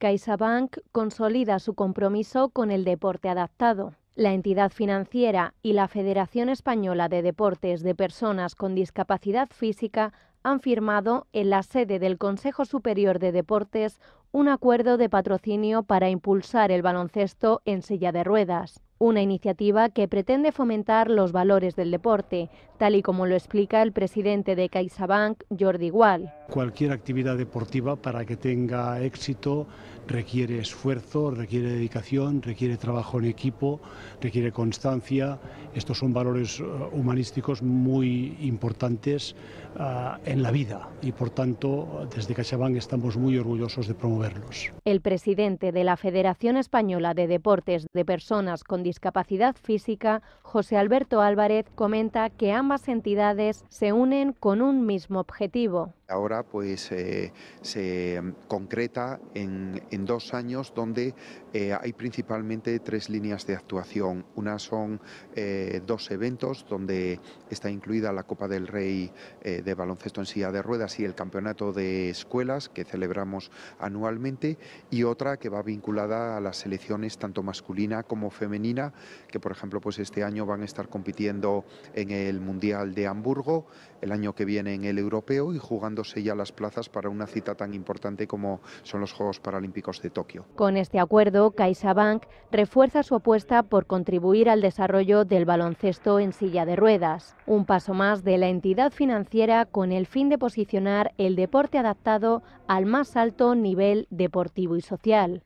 CaixaBank consolida su compromiso con el deporte adaptado. La entidad financiera y la Federación Española de Deportes de Personas con Discapacidad Física han firmado en la sede del Consejo Superior de Deportes un acuerdo de patrocinio para impulsar el baloncesto en silla de ruedas, una iniciativa que pretende fomentar los valores del deporte, tal y como lo explica el presidente de CaixaBank, Jordi Gual. Cualquier actividad deportiva para que tenga éxito requiere esfuerzo, requiere dedicación, requiere trabajo en equipo, requiere constancia. Estos son valores eh, humanísticos muy importantes eh, en la vida y por tanto desde CaixaBank estamos muy orgullosos de promoverlos. El presidente de la Federación Española de Deportes de Personas con Discapacidad Física, José Alberto Álvarez, comenta que ambas entidades se unen con un mismo objetivo, Ahora pues eh, se mm, concreta en, dos años donde eh, hay principalmente tres líneas de actuación. Una son eh, dos eventos donde está incluida la Copa del Rey de baloncesto en silla de ruedas y el Campeonato de Escuelas que celebramos anualmente y otra que va vinculada a las selecciones tanto masculina como femenina que por ejemplo pues este año van a estar compitiendo en el Mundial de Hamburgo, el año que viene en el Europeo y jugando ya las plazas para una cita tan importante como son los Juegos Paralímpicos de Tokio. Con este acuerdo, CaixaBank refuerza su apuesta por contribuir al desarrollo del baloncesto en silla de ruedas, un paso más de la entidad financiera con el fin de posicionar el deporte adaptado al más alto nivel deportivo y social.